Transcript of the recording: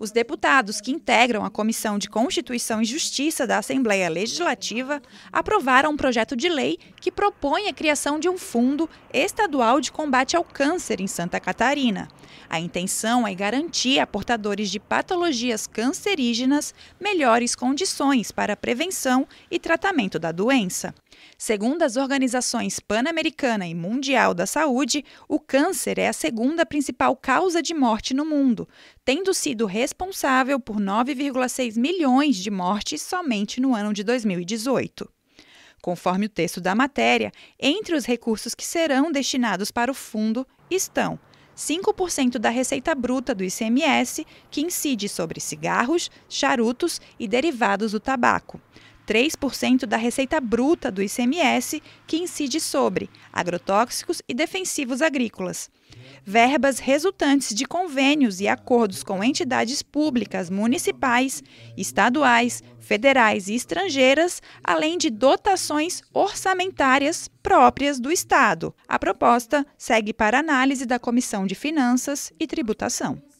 Os deputados que integram a Comissão de Constituição e Justiça da Assembleia Legislativa aprovaram um projeto de lei que propõe a criação de um fundo estadual de combate ao câncer em Santa Catarina. A intenção é garantir a portadores de patologias cancerígenas melhores condições para a prevenção e tratamento da doença. Segundo as organizações Pan-Americana e Mundial da Saúde, o câncer é a segunda principal causa de morte no mundo, tendo sido responsável por 9,6 milhões de mortes somente no ano de 2018. Conforme o texto da matéria, entre os recursos que serão destinados para o fundo estão 5% da receita bruta do ICMS, que incide sobre cigarros, charutos e derivados do tabaco. 3% da receita bruta do ICMS que incide sobre agrotóxicos e defensivos agrícolas. Verbas resultantes de convênios e acordos com entidades públicas municipais, estaduais, federais e estrangeiras, além de dotações orçamentárias próprias do Estado. A proposta segue para análise da Comissão de Finanças e Tributação.